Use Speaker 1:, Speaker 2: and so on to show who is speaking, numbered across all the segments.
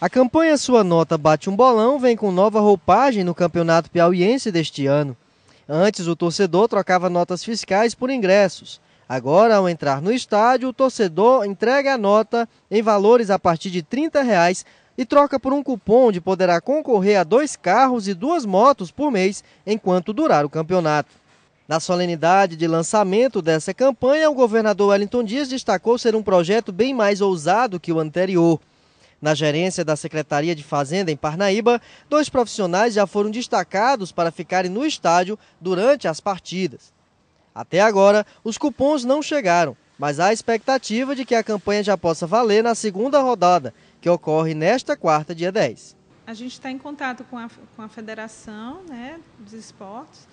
Speaker 1: A campanha Sua Nota Bate um Bolão vem com nova roupagem no Campeonato Piauiense deste ano. Antes, o torcedor trocava notas fiscais por ingressos. Agora, ao entrar no estádio, o torcedor entrega a nota em valores a partir de R$ 30 reais e troca por um cupom de poderá concorrer a dois carros e duas motos por mês enquanto durar o campeonato. Na solenidade de lançamento dessa campanha, o governador Wellington Dias destacou ser um projeto bem mais ousado que o anterior. Na gerência da Secretaria de Fazenda, em Parnaíba, dois profissionais já foram destacados para ficarem no estádio durante as partidas. Até agora, os cupons não chegaram, mas há expectativa de que a campanha já possa valer na segunda rodada, que ocorre nesta quarta, dia 10.
Speaker 2: A gente está em contato com a, com a Federação né, dos Esportes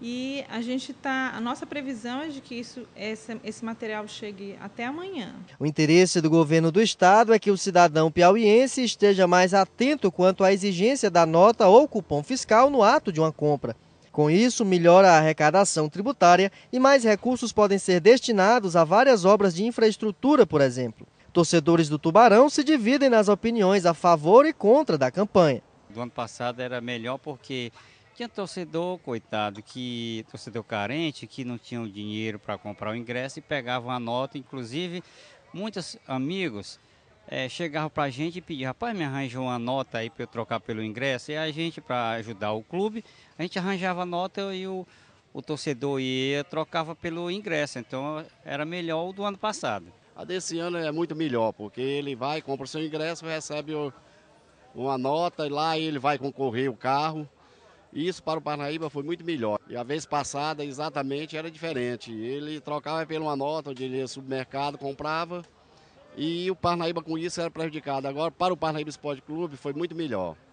Speaker 2: e a gente tá, a nossa previsão é de que isso, esse, esse material chegue até amanhã.
Speaker 1: O interesse do governo do estado é que o cidadão piauiense esteja mais atento quanto à exigência da nota ou cupom fiscal no ato de uma compra. Com isso, melhora a arrecadação tributária e mais recursos podem ser destinados a várias obras de infraestrutura, por exemplo. Torcedores do Tubarão se dividem nas opiniões a favor e contra da campanha.
Speaker 3: Do ano passado era melhor porque tinha torcedor, coitado, que torcedor carente, que não tinha o dinheiro para comprar o ingresso e pegava uma nota. Inclusive, muitos amigos é, chegavam para a gente e pediam, rapaz, me arranjou uma nota aí para eu trocar pelo ingresso. E a gente, para ajudar o clube, a gente arranjava a nota e o, o torcedor ia trocava pelo ingresso. Então, era melhor o do ano passado. A desse ano é muito melhor, porque ele vai, compra o seu ingresso,
Speaker 4: recebe o, uma nota e lá ele vai concorrer o carro isso para o Parnaíba foi muito melhor. E a vez passada, exatamente, era diferente. Ele trocava pela uma nota, onde ele ia supermercado, comprava. E o Parnaíba com isso era prejudicado. Agora, para o Parnaíba Esporte Clube, foi muito melhor.